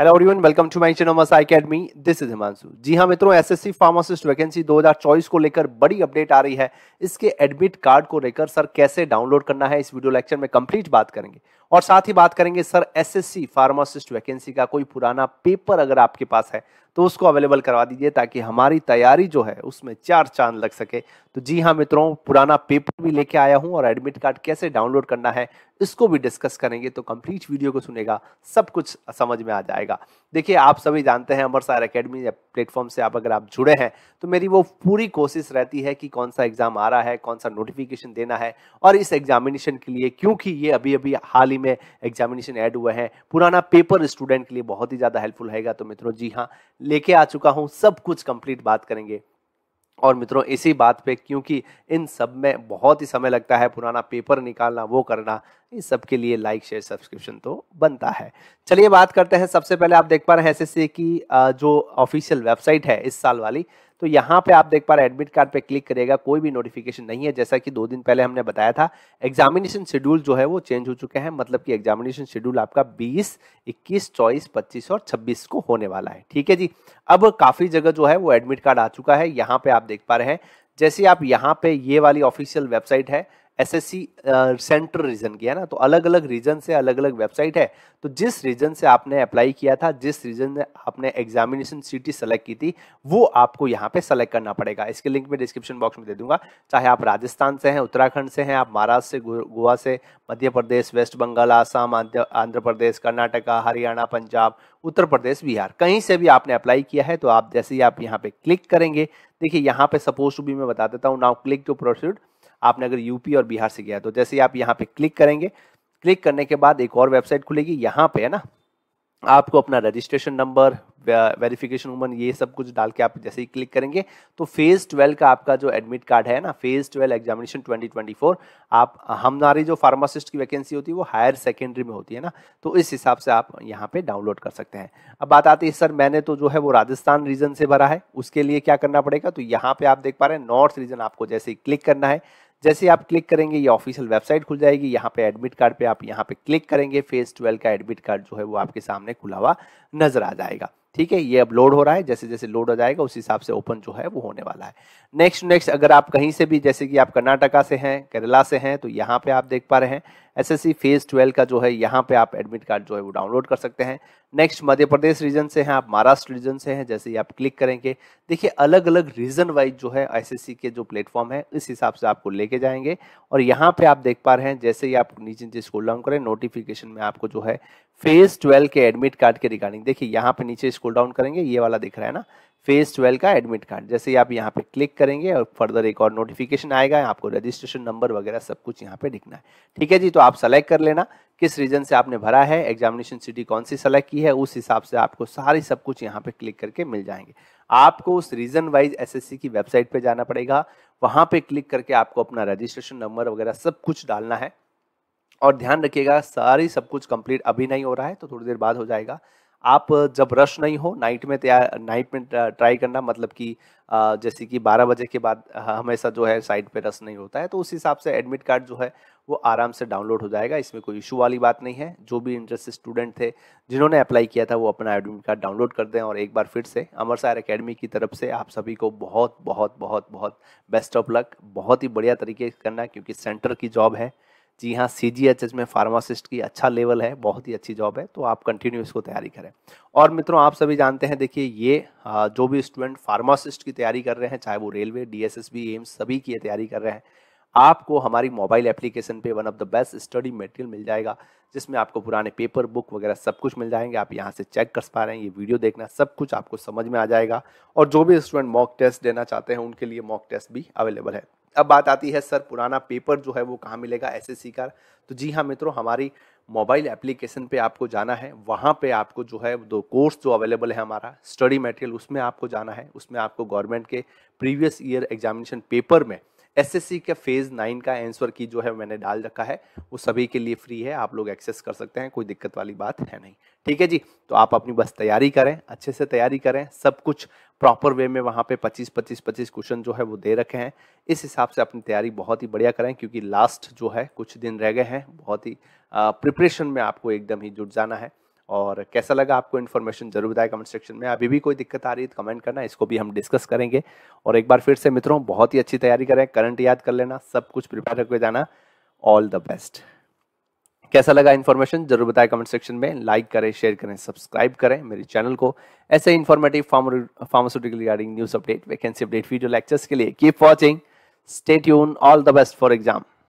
hello everyone welcome to my channel Masai academy this is Himanshu ji हाँ मित्रों SSC pharmacist vacancy 2024 को लेकर बड़ी अपडेट आ रही है इसके एडमिट कार्ड को लेकर सर कैसे डाउनलोड करना है इस वीडियो लेक्चर में कंप्लीट बात करेंगे और साथ ही बात करेंगे सर एसएससी फार्मासिस्ट वैकेंसी का कोई पुराना पेपर अगर आपके पास है तो उसको अवेलेबल करवा दीजिए ताकि हमारी तैयारी जो है उसमें चार चांद लग सके तो जी हाँ मित्रों पुराना पेपर भी लेके आया हूँ और एडमिट कार्ड कैसे डाउनलोड करना है इसको भी डिस्कस करेंगे तो कंप्लीट वीडियो को सुनेगा सब कुछ समझ में आ जाएगा देखिए आप सभी जानते हैं अमर सार अकेडमी प्लेटफॉर्म से आप अगर आप जुड़े हैं तो मेरी वो पूरी कोशिश रहती है कि कौन सा एग्जाम आ रहा है कौन सा नोटिफिकेशन देना है और इस एग्जामिनेशन के लिए क्योंकि ये अभी अभी हाल ही कैटेगरी में एग्जामिनेशन ऐड हुए हैं पुराना पेपर स्टूडेंट के लिए बहुत ही ज़्यादा हेल्पफुल रहेगा तो मित्रों जी हाँ लेके आ चुका हूँ सब कुछ कंप्लीट बात करेंगे और मित्रों इसी बात पे क्योंकि इन सब में बहुत ही समय लगता है पुराना पेपर निकालना वो करना इन सब के लिए लाइक शेयर सब्सक्रिप्शन तो बनता है चलिए बात करते हैं सबसे पहले आप देख पा रहे हैं एस की जो ऑफिशियल वेबसाइट है इस साल वाली तो यहाँ पे आप देख पा रहे हैं एडमिट कार्ड पे क्लिक करेगा कोई भी नोटिफिकेशन नहीं है जैसा कि दो दिन पहले हमने बताया था एग्जामिनेशन शेड्यूल जो है वो चेंज हो चुके हैं मतलब कि एग्जामिनेशन शेड्यूल आपका 20, 21, 24, 25 और 26 को होने वाला है ठीक है जी अब काफी जगह जो है वो एडमिट कार्ड आ चुका है यहाँ पे आप देख पा रहे हैं जैसे आप यहाँ पे ये वाली ऑफिशियल वेबसाइट है एसएससी सेंट्रल रीजन की है ना तो अलग अलग रीजन से अलग अलग वेबसाइट है तो जिस रीजन से आपने अप्लाई किया था जिस रीजन में आपने एग्जामिनेशन सिटी सेलेक्ट की थी वो आपको यहाँ पे सेलेक्ट करना पड़ेगा इसके लिंक में डिस्क्रिप्शन बॉक्स में दे दूंगा चाहे आप राजस्थान से हैं उत्तराखंड से हैं आप महाराष्ट्र से गोवा से मध्य प्रदेश वेस्ट बंगाल आसाम आंध्र प्रदेश कर्नाटका हरियाणा पंजाब उत्तर प्रदेश बिहार कहीं से भी आपने अप्लाई किया है तो आप जैसे ही आप यहाँ पे क्लिक करेंगे देखिए यहाँ पे सपोज टू भी मैं बता देता हूँ नाउ क्लिक टू प्रोसीड आपने अगर यूपी और बिहार से किया तो जैसे आप यहाँ पे क्लिक करेंगे क्लिक करने के बाद एक और वेबसाइट खुलेगी यहाँ पे है ना आपको अपना रजिस्ट्रेशन नंबर वेरिफिकेशन उमन ये सब कुछ डाल के आप जैसे ही क्लिक करेंगे तो फेज ट्वेल्व का आपका जो एडमिट कार्ड है ना फेज ट्वेल्व एग्जामिनेशन 2024 आप हमारी जो फार्मासिस्ट की वैकेंसी होती है वो हायर सेकेंडरी में होती है ना तो इस हिसाब से आप यहाँ पे डाउनलोड कर सकते हैं अब बात आती है सर मैंने तो जो है वो राजस्थान रीजन से भरा है उसके लिए क्या करना पड़ेगा तो यहाँ पे आप देख पा रहे हैं नॉर्थ रीजन आपको जैसे ही क्लिक करना है जैसे आप क्लिक करेंगे ये ऑफिशियल वेबसाइट खुल जाएगी यहाँ पे एडमिट कार्ड पे आप यहाँ पे क्लिक करेंगे फेज ट्वेल्व का एडमिट कार्ड जो है वो आपके सामने खुला हुआ नजर आ जाएगा ठीक है ये अब लोड हो रहा है जैसे जैसे लोड हो जाएगा उस हिसाब से ओपन जो है वो होने वाला है नेक्स्ट नेक्स्ट अगर आप कहीं से भी जैसे कि आप कर्नाटका से हैं केरला से हैं तो यहाँ पे आप देख पा रहे हैं एसएससी फेज ट्वेल्व का जो है यहाँ पे आप एडमिट कार्ड जो है वो डाउनलोड कर सकते हैं नेक्स्ट मध्य प्रदेश रीजन से हैं आप महाराष्ट्र रीजन से हैं जैसे ही आप क्लिक करेंगे देखिए अलग अलग रीजन वाइज जो है एसएससी के जो प्लेटफॉर्म है इस हिसाब से आपको लेके जाएंगे और यहाँ पे आप देख पा रहे हैं जैसे ही आप नीचे नीचे स्कोल डाउन करें नोटिफिकेशन में आपको जो है फेज ट्वेल्व के एडमिट कार्ड के रिगार्डिंग देखिए यहाँ पे नीचे स्कोल डाउन करेंगे ये वाला दिख रहा है ना फेज ट्वेल्व का एडमिट कार्ड जैसे आप यहाँ पे क्लिक करेंगे और फर्दर एक और नोटिफिकेशन आएगा आपको रजिस्ट्रेशन नंबर वगैरह सब कुछ यहाँ पे दिखना है ठीक है जी तो आप सेलेक्ट कर लेना किस रीजन से आपने भरा है एग्जामिनेशन सिटी कौन सी सेलेक्ट की है उस हिसाब से आपको सारी सब कुछ यहाँ पे क्लिक करके मिल जाएंगे आपको उस रीजन वाइज एस की वेबसाइट पे जाना पड़ेगा वहाँ पे क्लिक करके आपको अपना रजिस्ट्रेशन नंबर वगैरह सब कुछ डालना है और ध्यान रखिएगा सारी सब कुछ कंप्लीट अभी नहीं हो रहा है तो थोड़ी देर बाद हो जाएगा आप जब रश नहीं हो नाइट में तैयार नाइट में ट्राई करना मतलब कि जैसे कि 12 बजे के बाद हमेशा जो है साइट पे रश नहीं होता है तो उस हिसाब से एडमिट कार्ड जो है वो आराम से डाउनलोड हो जाएगा इसमें कोई इशू वाली बात नहीं है जो भी इंटरेस्ट स्टूडेंट थे जिन्होंने अप्लाई किया था वो अपना एडमिट कार्ड डाउनलोड कर दें और एक बार फिर से अमर सायर अकेडमी की तरफ से आप सभी को बहुत बहुत बहुत बहुत बेस्ट ऑफ लक बहुत ही बढ़िया तरीके से करना क्योंकि सेंटर की जॉब है जी हाँ सी जी एच एच में फार्मासिस्ट की अच्छा लेवल है बहुत ही अच्छी जॉब है तो आप कंटिन्यू इसको तैयारी करें और मित्रों आप सभी जानते हैं देखिए ये जो भी स्टूडेंट फार्मासिस्ट की तैयारी कर रहे हैं चाहे वो railway D S S B AIIMS सभी की तैयारी कर रहे हैं आपको हमारी मोबाइल एप्लीकेशन पे one of the best study material मिल जाएगा जिसमें आपको पुराने पेपर बुक वगैरह सब कुछ मिल जाएंगे आप यहाँ से चेक कर पा रहे हैं ये वीडियो देखना सब कुछ आपको समझ में आ जाएगा और जो भी स्टूडेंट मॉक टेस्ट देना चाहते हैं उनके लिए मॉक टेस्ट भी अवेलेबल है अब बात आती है सर पुराना पेपर जो है वो कहाँ मिलेगा एस का तो जी हाँ मित्रों हमारी मोबाइल एप्लीकेशन पे आपको जाना है वहाँ पे आपको जो है दो कोर्स जो अवेलेबल है हमारा स्टडी मटेरियल उसमें आपको जाना है उसमें आपको गवर्नमेंट के प्रीवियस ईयर एग्जामिनेशन पेपर में एसएससी का फेज़ नाइन का आंसर की जो है मैंने डाल रखा है वो सभी के लिए फ्री है आप लोग एक्सेस कर सकते हैं कोई दिक्कत वाली बात है नहीं ठीक है जी तो आप अपनी बस तैयारी करें अच्छे से तैयारी करें सब कुछ प्रॉपर वे में वहाँ पे 25 25 25 क्वेश्चन जो है वो दे रखे हैं इस हिसाब से अपनी तैयारी बहुत ही बढ़िया करें क्योंकि लास्ट जो है कुछ दिन रह गए हैं बहुत ही प्रिपरेशन में आपको एकदम ही जुट जाना है और कैसा लगा आपको इन्फॉर्मेशन जरूर बताया कमेंट सेक्शन में अभी भी कोई दिक्कत आ रही है तो कमेंट करना इसको भी हम डिस्कस करेंगे और एक बार फिर से मित्रों बहुत ही अच्छी तैयारी करें करंट याद कर लेना सब कुछ प्रिपेयर होकर जाना ऑल द बेस्ट कैसा लगा इन्फॉर्मेशन जरूर बताएं कमेंट सेक्शन में लाइक करें शेयर करें सब्सक्राइब करें मेरे चैनल को ऐसे informative pharmaceutical regarding news update vacancy update video lectures के लिए कीप वॉचिंग स्टेट यून all the best for exam